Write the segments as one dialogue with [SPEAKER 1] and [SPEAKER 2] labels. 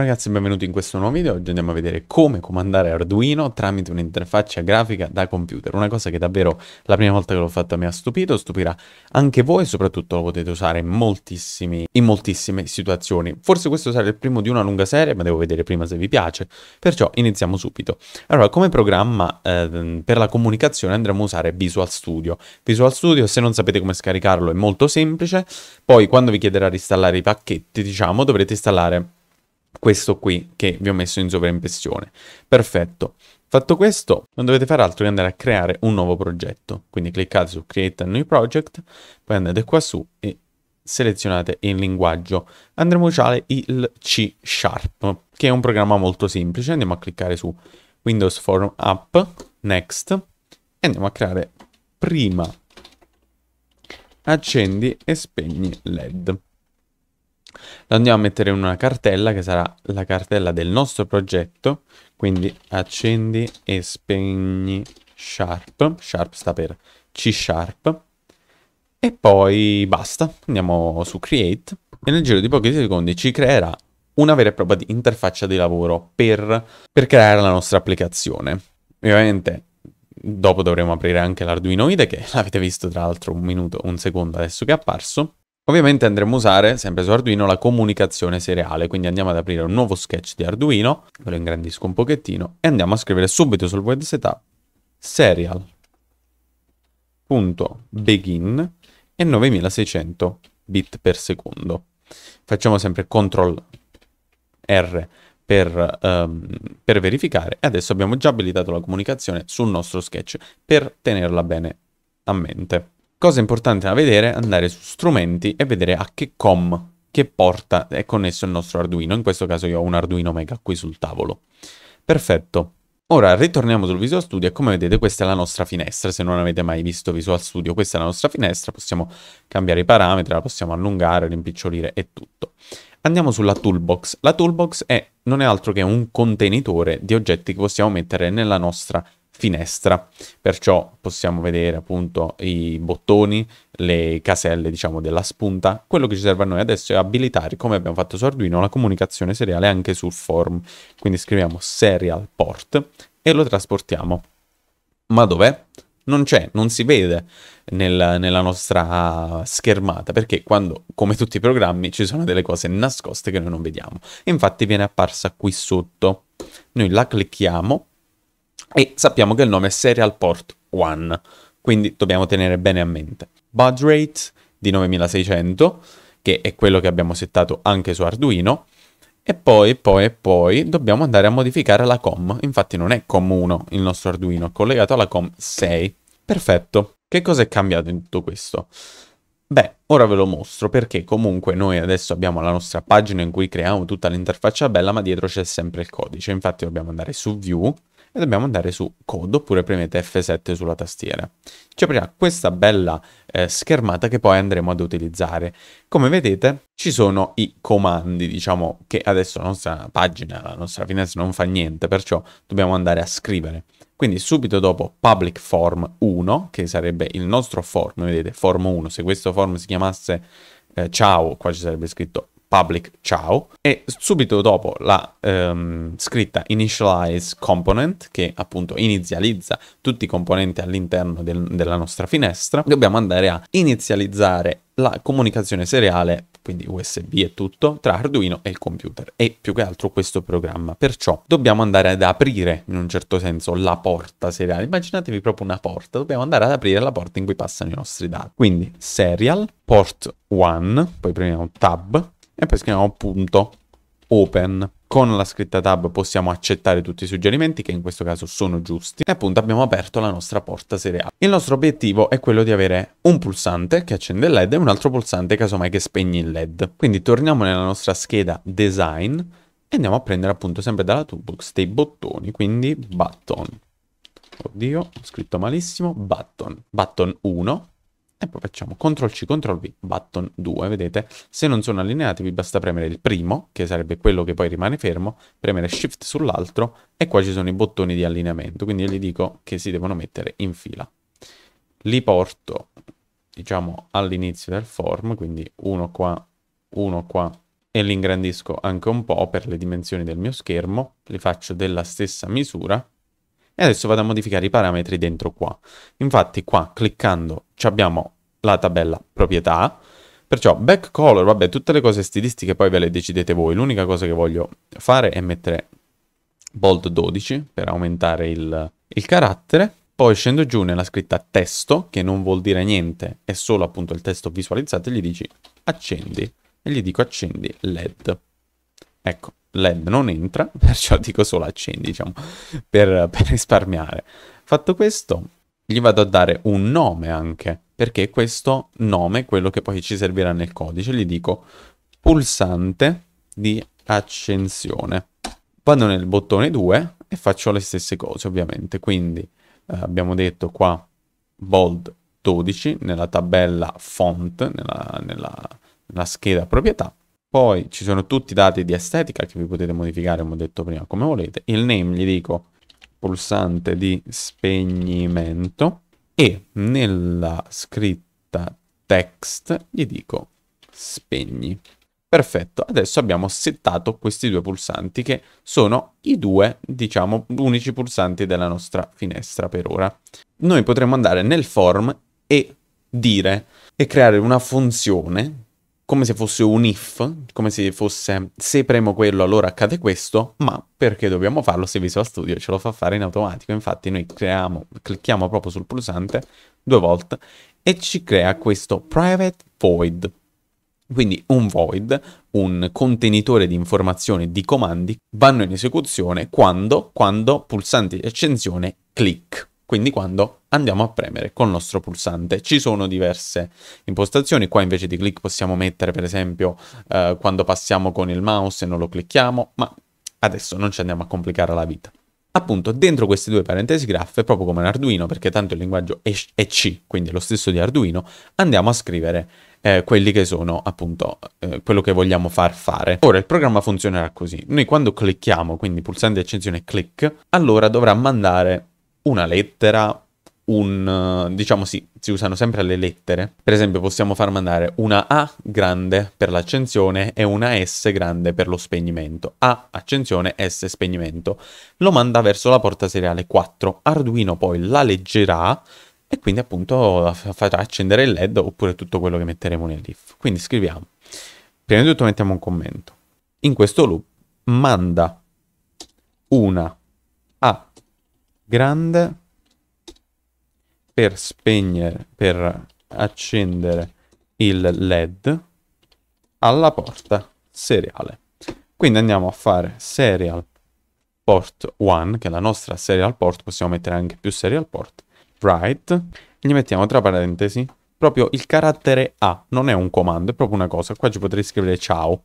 [SPEAKER 1] Ragazzi benvenuti in questo nuovo video, oggi andiamo a vedere come comandare Arduino tramite un'interfaccia grafica da computer, una cosa che davvero la prima volta che l'ho fatta mi ha stupito, stupirà anche voi, soprattutto lo potete usare in, in moltissime situazioni. Forse questo sarà il primo di una lunga serie, ma devo vedere prima se vi piace, perciò iniziamo subito. Allora, come programma eh, per la comunicazione andremo a usare Visual Studio. Visual Studio, se non sapete come scaricarlo, è molto semplice, poi quando vi chiederà di installare i pacchetti, diciamo, dovrete installare questo qui che vi ho messo in sovraimpressione. Perfetto. Fatto questo, non dovete fare altro che andare a creare un nuovo progetto. Quindi cliccate su Create a New Project, poi andate qua su e selezionate il linguaggio. Andremo a usare il C Sharp, che è un programma molto semplice. Andiamo a cliccare su Windows Form App, Next, e andiamo a creare prima accendi e spegni LED lo andiamo a mettere in una cartella che sarà la cartella del nostro progetto, quindi accendi e spegni sharp, sharp sta per C sharp, e poi basta, andiamo su create e nel giro di pochi secondi ci creerà una vera e propria interfaccia di lavoro per, per creare la nostra applicazione. Ovviamente dopo dovremo aprire anche l'Arduino IDE che l'avete visto tra l'altro un minuto, un secondo adesso che è apparso Ovviamente andremo a usare, sempre su Arduino, la comunicazione seriale, quindi andiamo ad aprire un nuovo sketch di Arduino, ve lo ingrandisco un pochettino, e andiamo a scrivere subito sul web setup serial.begin e 9600 bit per secondo. Facciamo sempre CTRL R per, um, per verificare e adesso abbiamo già abilitato la comunicazione sul nostro sketch per tenerla bene a mente. Cosa importante da vedere, andare su strumenti e vedere a che com, che porta è connesso il nostro Arduino. In questo caso io ho un Arduino Mega qui sul tavolo. Perfetto. Ora ritorniamo sul Visual Studio e come vedete questa è la nostra finestra, se non avete mai visto Visual Studio questa è la nostra finestra, possiamo cambiare i parametri, la possiamo allungare, rimpicciolire e tutto. Andiamo sulla toolbox, la toolbox è, non è altro che un contenitore di oggetti che possiamo mettere nella nostra finestra finestra, perciò possiamo vedere appunto i bottoni, le caselle diciamo della spunta. Quello che ci serve a noi adesso è abilitare, come abbiamo fatto su Arduino, la comunicazione seriale anche sul form. Quindi scriviamo serial port e lo trasportiamo. Ma dov'è? non c'è, non si vede nel, nella nostra schermata, perché quando, come tutti i programmi, ci sono delle cose nascoste che noi non vediamo. Infatti viene apparsa qui sotto. Noi la clicchiamo e sappiamo che il nome è Serial Port 1, quindi dobbiamo tenere bene a mente. Baud rate di 9600, che è quello che abbiamo settato anche su Arduino, e poi, poi, poi dobbiamo andare a modificare la COM, infatti non è COM1 il nostro Arduino, è collegato alla COM6. Perfetto, che cosa è cambiato in tutto questo? Beh, ora ve lo mostro perché comunque noi adesso abbiamo la nostra pagina in cui creiamo tutta l'interfaccia bella, ma dietro c'è sempre il codice. Infatti dobbiamo andare su View, e dobbiamo andare su code oppure premete F7 sulla tastiera. Ci cioè, aprirà questa bella eh, schermata che poi andremo ad utilizzare. Come vedete ci sono i comandi, diciamo che adesso la nostra pagina, la nostra finestra non fa niente, perciò dobbiamo andare a scrivere. Quindi subito dopo public form 1, che sarebbe il nostro form, vedete, form 1, se questo form si chiamasse eh, ciao, qua ci sarebbe scritto public ciao e subito dopo la ehm, scritta initialize component che appunto inizializza tutti i componenti all'interno del, della nostra finestra dobbiamo andare a inizializzare la comunicazione seriale quindi USB e tutto, tra Arduino e il computer e più che altro questo programma. Perciò dobbiamo andare ad aprire in un certo senso la porta seriale. Immaginatevi proprio una porta, dobbiamo andare ad aprire la porta in cui passano i nostri dati. Quindi serial, port 1, poi premiamo tab, e poi scriviamo punto open. Con la scritta tab possiamo accettare tutti i suggerimenti che in questo caso sono giusti e appunto abbiamo aperto la nostra porta seriale. Il nostro obiettivo è quello di avere un pulsante che accende il led e un altro pulsante casomai che spegne il led. Quindi torniamo nella nostra scheda design e andiamo a prendere appunto sempre dalla toolbox dei bottoni, quindi button. Oddio, ho scritto malissimo, button. Button 1, e poi facciamo CTRL-C, CTRL-V, button 2, vedete? Se non sono allineati vi basta premere il primo, che sarebbe quello che poi rimane fermo, premere Shift sull'altro e qua ci sono i bottoni di allineamento, quindi io gli dico che si devono mettere in fila. Li porto, diciamo, all'inizio del form, quindi uno qua, uno qua, e li ingrandisco anche un po' per le dimensioni del mio schermo, li faccio della stessa misura, e adesso vado a modificare i parametri dentro qua. Infatti qua cliccando abbiamo la tabella proprietà, perciò back color, vabbè tutte le cose stilistiche poi ve le decidete voi, l'unica cosa che voglio fare è mettere bold 12 per aumentare il, il carattere, poi scendo giù nella scritta testo, che non vuol dire niente, è solo appunto il testo visualizzato, e gli dici accendi, e gli dico accendi LED. Ecco, LED non entra, perciò dico solo accendi, diciamo, per, per risparmiare. Fatto questo, gli vado a dare un nome anche, perché questo nome è quello che poi ci servirà nel codice. Gli dico pulsante di accensione. Vado nel bottone 2 e faccio le stesse cose, ovviamente. Quindi eh, abbiamo detto qua bold 12 nella tabella font, nella, nella, nella scheda proprietà, poi ci sono tutti i dati di estetica che vi potete modificare, come ho detto prima, come volete. Il name gli dico pulsante di spegnimento e nella scritta text gli dico spegni. Perfetto, adesso abbiamo settato questi due pulsanti che sono i due, diciamo, unici pulsanti della nostra finestra per ora. Noi potremmo andare nel form e dire e creare una funzione come se fosse un if, come se fosse se premo quello allora accade questo, ma perché dobbiamo farlo se Visual Studio ce lo fa fare in automatico. Infatti noi creiamo, clicchiamo proprio sul pulsante due volte e ci crea questo private void. Quindi un void, un contenitore di informazioni, di comandi, vanno in esecuzione quando, quando pulsante di accensione click quindi quando andiamo a premere col nostro pulsante. Ci sono diverse impostazioni, qua invece di click possiamo mettere per esempio eh, quando passiamo con il mouse e non lo clicchiamo, ma adesso non ci andiamo a complicare la vita. Appunto, dentro queste due parentesi graffe, proprio come un Arduino, perché tanto il linguaggio è C, quindi è lo stesso di Arduino, andiamo a scrivere eh, quelli che sono appunto eh, quello che vogliamo far fare. Ora il programma funzionerà così. Noi quando clicchiamo, quindi pulsante di accensione click, allora dovrà mandare una lettera, un... diciamo sì, si usano sempre le lettere. Per esempio possiamo far mandare una A grande per l'accensione e una S grande per lo spegnimento. A accensione, S spegnimento. Lo manda verso la porta seriale 4. Arduino poi la leggerà e quindi appunto farà accendere il LED oppure tutto quello che metteremo nel leaf. Quindi scriviamo. Prima di tutto mettiamo un commento. In questo loop manda una A grande per spegnere, per accendere il led alla porta seriale. Quindi andiamo a fare serial port 1, che è la nostra serial port, possiamo mettere anche più serial port, write, e gli mettiamo tra parentesi proprio il carattere A, non è un comando, è proprio una cosa. Qua ci potrei scrivere ciao,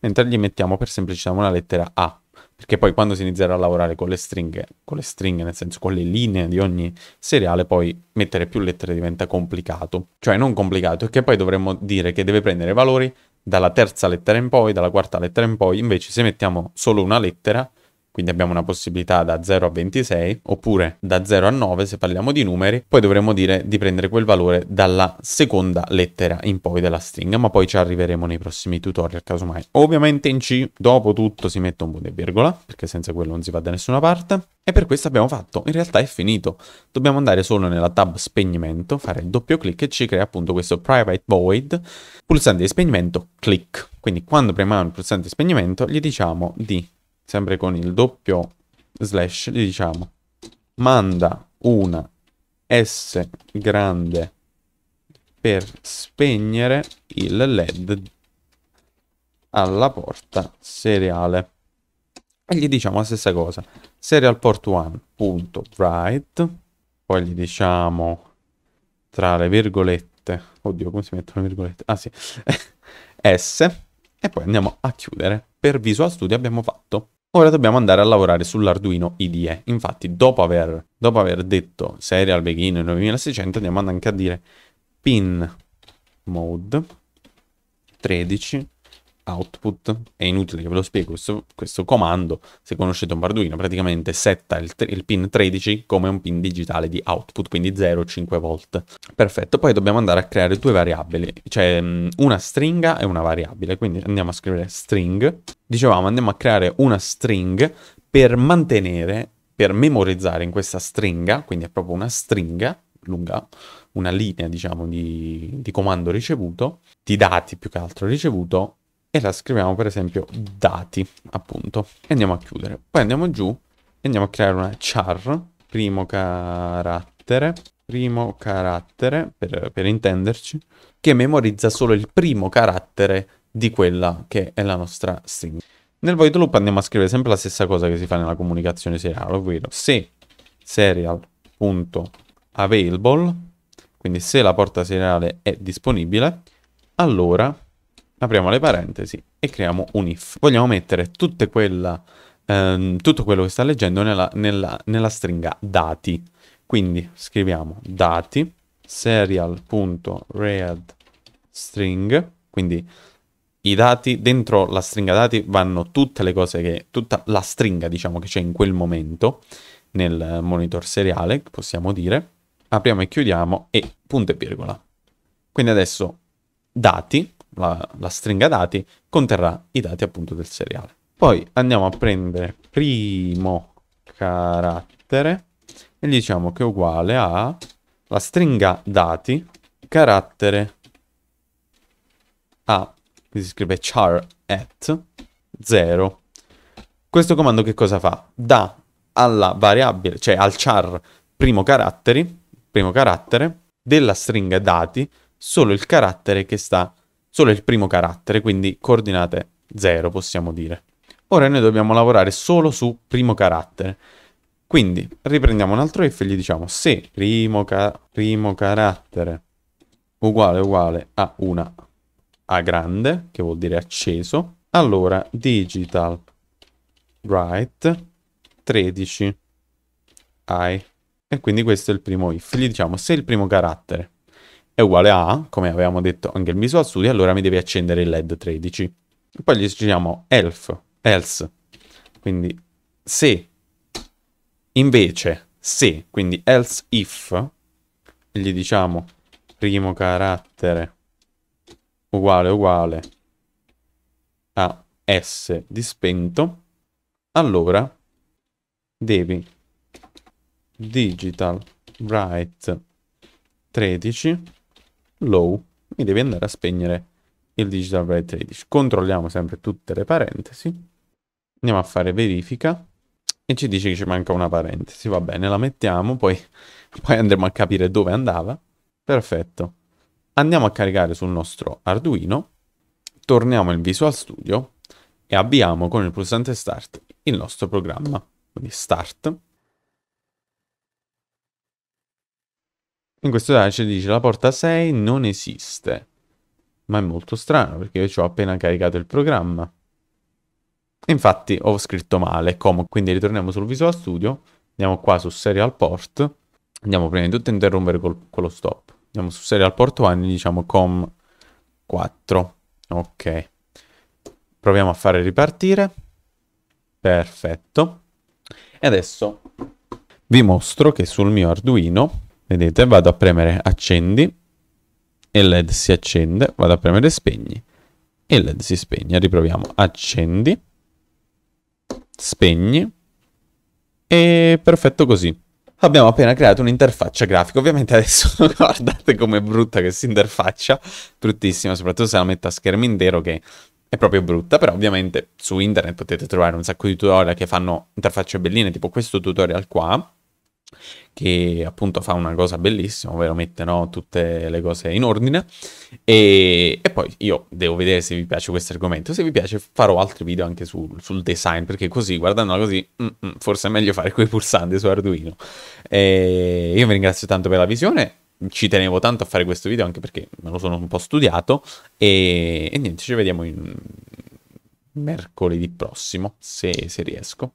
[SPEAKER 1] mentre gli mettiamo per semplicità diciamo una lettera A, perché poi quando si inizierà a lavorare con le stringhe, con le stringhe nel senso con le linee di ogni seriale, poi mettere più lettere diventa complicato. Cioè non complicato, è che poi dovremmo dire che deve prendere valori dalla terza lettera in poi, dalla quarta lettera in poi. Invece se mettiamo solo una lettera, quindi abbiamo una possibilità da 0 a 26 oppure da 0 a 9 se parliamo di numeri, poi dovremmo dire di prendere quel valore dalla seconda lettera in poi della stringa, ma poi ci arriveremo nei prossimi tutorial casomai. Ovviamente in C dopo tutto si mette un punto e virgola, perché senza quello non si va da nessuna parte. E per questo abbiamo fatto, in realtà è finito. Dobbiamo andare solo nella tab spegnimento, fare il doppio clic e ci crea appunto questo private void, pulsante di spegnimento, click. Quindi quando premiamo il pulsante di spegnimento gli diciamo di sempre con il doppio slash, gli diciamo manda una S grande per spegnere il LED alla porta seriale. E gli diciamo la stessa cosa, serial port 1.write. poi gli diciamo tra le virgolette, oddio come si mettono le virgolette, ah sì, S, e poi andiamo a chiudere. Per Visual Studio abbiamo fatto Ora dobbiamo andare a lavorare sull'Arduino IDE. Infatti, dopo aver, dopo aver detto serial begin 9600, andiamo anche a dire pin mode 13 output, è inutile che ve lo spiego questo, questo comando, se conoscete un Arduino praticamente setta il, il, pin 13 come un pin digitale di output, quindi 0, 5 volt. Perfetto, poi dobbiamo andare a creare due variabili, cioè una stringa e una variabile, quindi andiamo a scrivere string, dicevamo andiamo a creare una string per mantenere, per memorizzare in questa stringa, quindi è proprio una stringa lunga, una linea diciamo di, di comando ricevuto, di dati più che altro ricevuto, e la scriviamo per esempio dati, appunto. E andiamo a chiudere. Poi andiamo giù e andiamo a creare una char, primo carattere, primo carattere, per, per intenderci, che memorizza solo il primo carattere di quella che è la nostra string Nel void loop andiamo a scrivere sempre la stessa cosa che si fa nella comunicazione seriale, ovvero se serial.available, quindi se la porta seriale è disponibile, allora apriamo le parentesi e creiamo un if. Vogliamo mettere quella, ehm, tutto quello che sta leggendo nella, nella, nella stringa dati. Quindi scriviamo dati serial.read string, quindi i dati dentro la stringa dati vanno tutte le cose che, tutta la stringa diciamo che c'è in quel momento nel monitor seriale, possiamo dire. Apriamo e chiudiamo e punto e virgola. Quindi adesso dati la, la stringa dati conterrà i dati appunto del seriale. Poi andiamo a prendere primo carattere e gli diciamo che è uguale a la stringa dati carattere a, qui si scrive char at 0. Questo comando che cosa fa? Dà alla variabile, cioè al char primo, caratteri, primo carattere della stringa dati solo il carattere che sta solo il primo carattere, quindi coordinate 0 possiamo dire. Ora noi dobbiamo lavorare solo su primo carattere. Quindi riprendiamo un altro if e gli diciamo se primo, ca primo carattere uguale uguale a una A grande, che vuol dire acceso, allora digital write 13 i. E quindi questo è il primo if. Gli diciamo se il primo carattere è uguale a come avevamo detto anche il Visual Studio, allora mi devi accendere il LED 13. Poi gli scriviamo elf, else, quindi se, invece, se, quindi else if, gli diciamo primo carattere uguale uguale a S di spento, allora devi digital write 13 low mi devi andare a spegnere il digital red 13. Controlliamo sempre tutte le parentesi. Andiamo a fare verifica e ci dice che ci manca una parentesi. Va bene, la mettiamo, poi, poi andremo a capire dove andava. Perfetto. Andiamo a caricare sul nostro Arduino, torniamo in Visual Studio e avviamo con il pulsante Start il nostro programma. Quindi Start In questo caso ci dice la porta 6 non esiste. Ma è molto strano perché io ci ho appena caricato il programma. Infatti ho scritto male, come, quindi ritorniamo sul Visual Studio, andiamo qua su Serial Port, andiamo prima di tutto a interrompere col, con lo stop. Andiamo su Serial Port 1 e diciamo com 4. Ok. Proviamo a fare ripartire. Perfetto. E adesso vi mostro che sul mio Arduino Vedete, vado a premere accendi, e il LED si accende, vado a premere spegni, e il LED si spegne. Riproviamo, accendi, spegni, e perfetto così. Abbiamo appena creato un'interfaccia grafica, ovviamente adesso guardate com'è brutta questa interfaccia, bruttissima, soprattutto se la metto a schermo intero che è proprio brutta, però ovviamente su internet potete trovare un sacco di tutorial che fanno interfacce belline, tipo questo tutorial qua, che appunto fa una cosa bellissima, ovvero mette no, tutte le cose in ordine. E, e, poi io devo vedere se vi piace questo argomento. Se vi piace farò altri video anche sul, sul design, perché così, guardandola così, mm, mm, forse è meglio fare quei pulsanti su Arduino. E io vi ringrazio tanto per la visione ci tenevo tanto a fare questo video anche perché me lo sono un po' studiato e, e niente, ci vediamo in... mercoledì prossimo se, se riesco.